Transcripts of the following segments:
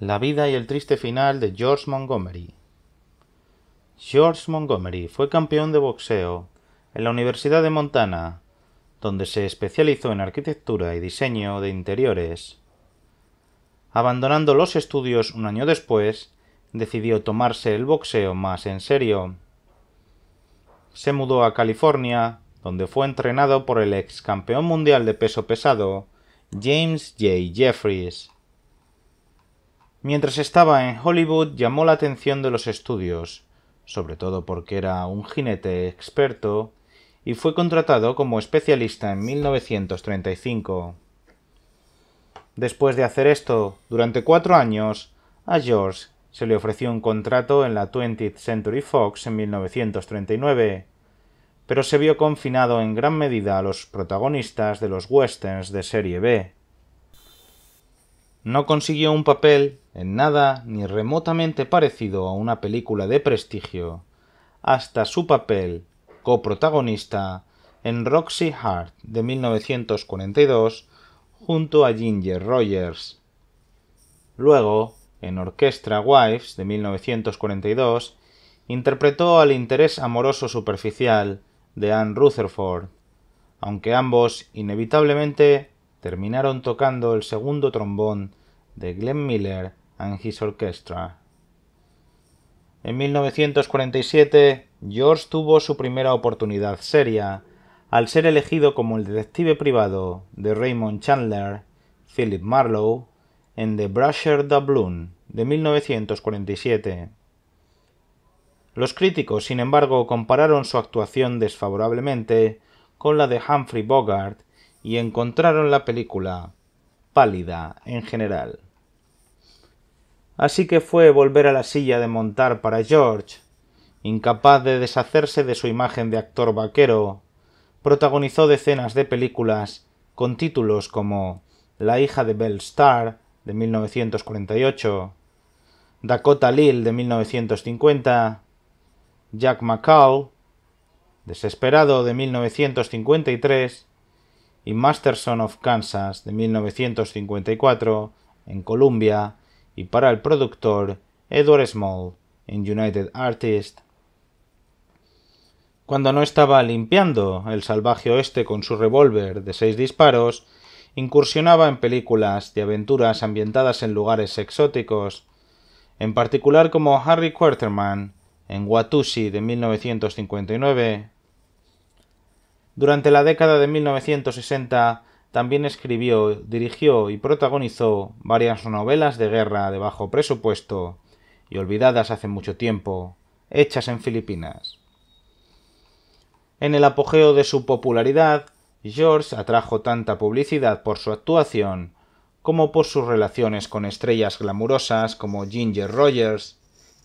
La vida y el triste final de George Montgomery. George Montgomery fue campeón de boxeo en la Universidad de Montana, donde se especializó en arquitectura y diseño de interiores. Abandonando los estudios un año después, decidió tomarse el boxeo más en serio. Se mudó a California, donde fue entrenado por el ex campeón mundial de peso pesado, James J. Jeffries Mientras estaba en Hollywood llamó la atención de los estudios, sobre todo porque era un jinete experto, y fue contratado como especialista en 1935. Después de hacer esto, durante cuatro años, a George se le ofreció un contrato en la 20th Century Fox en 1939, pero se vio confinado en gran medida a los protagonistas de los westerns de serie B. No consiguió un papel en nada ni remotamente parecido a una película de prestigio, hasta su papel coprotagonista en Roxy Hart de 1942 junto a Ginger Rogers. Luego, en Orquestra Wives de 1942, interpretó al interés amoroso superficial de Anne Rutherford, aunque ambos inevitablemente terminaron tocando el segundo trombón de Glenn Miller and His Orchestra. En 1947, George tuvo su primera oportunidad seria al ser elegido como el detective privado de Raymond Chandler, Philip Marlowe, en The brusher Dublin de 1947. Los críticos, sin embargo, compararon su actuación desfavorablemente con la de Humphrey Bogart y encontraron la película pálida en general así que fue volver a la silla de montar para George. Incapaz de deshacerse de su imagen de actor vaquero, protagonizó decenas de películas con títulos como La hija de Bell Star de 1948, Dakota Lil de 1950, Jack McCall, Desesperado de 1953 y Masterson of Kansas de 1954 en Columbia y para el productor Edward Small en United Artists. Cuando no estaba limpiando el salvaje oeste con su revólver de seis disparos, incursionaba en películas de aventuras ambientadas en lugares exóticos, en particular como Harry Quarterman en Watusi de 1959. Durante la década de 1960 también escribió, dirigió y protagonizó varias novelas de guerra de bajo presupuesto y olvidadas hace mucho tiempo, hechas en Filipinas. En el apogeo de su popularidad, George atrajo tanta publicidad por su actuación como por sus relaciones con estrellas glamurosas como Ginger Rogers,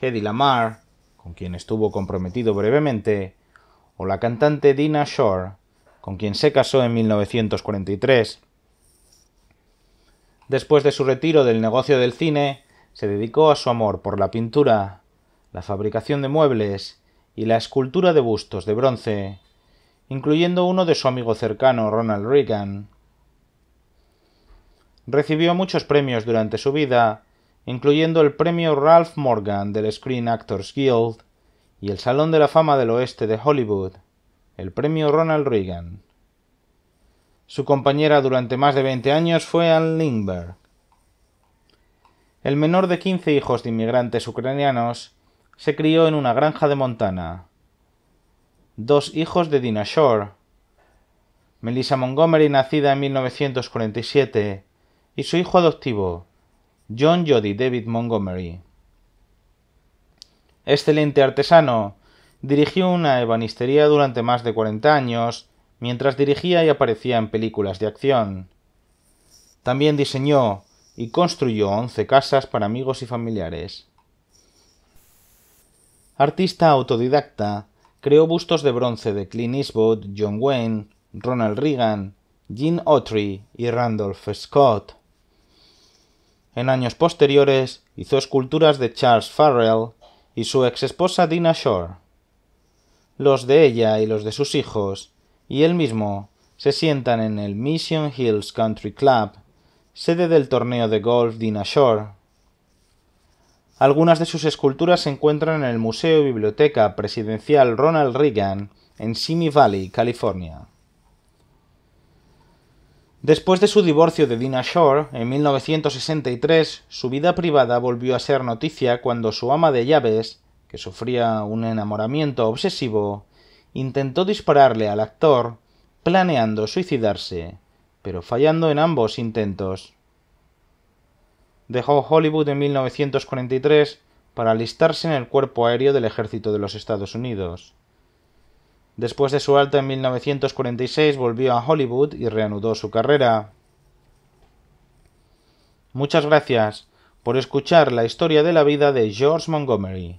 Hedy Lamar, con quien estuvo comprometido brevemente, o la cantante Dina Shore, con quien se casó en 1943. Después de su retiro del negocio del cine, se dedicó a su amor por la pintura, la fabricación de muebles y la escultura de bustos de bronce, incluyendo uno de su amigo cercano Ronald Reagan. Recibió muchos premios durante su vida, incluyendo el premio Ralph Morgan del Screen Actors Guild y el Salón de la Fama del Oeste de Hollywood el premio Ronald Reagan. Su compañera durante más de 20 años fue Ann Lindbergh. El menor de 15 hijos de inmigrantes ucranianos se crió en una granja de Montana. Dos hijos de Dina Shore. Melissa Montgomery, nacida en 1947, y su hijo adoptivo, John Jody David Montgomery. Excelente artesano, Dirigió una ebanistería durante más de 40 años, mientras dirigía y aparecía en películas de acción. También diseñó y construyó 11 casas para amigos y familiares. Artista autodidacta, creó bustos de bronce de Clint Eastwood, John Wayne, Ronald Reagan, Gene Autry y Randolph Scott. En años posteriores hizo esculturas de Charles Farrell y su ex esposa Dina Shore los de ella y los de sus hijos, y él mismo, se sientan en el Mission Hills Country Club, sede del torneo de golf Shore. Algunas de sus esculturas se encuentran en el Museo y Biblioteca Presidencial Ronald Reagan en Simi Valley, California. Después de su divorcio de Dina Shore en 1963, su vida privada volvió a ser noticia cuando su ama de llaves que sufría un enamoramiento obsesivo, intentó dispararle al actor, planeando suicidarse, pero fallando en ambos intentos. Dejó Hollywood en 1943 para alistarse en el cuerpo aéreo del ejército de los Estados Unidos. Después de su alta en 1946 volvió a Hollywood y reanudó su carrera. Muchas gracias por escuchar la historia de la vida de George Montgomery.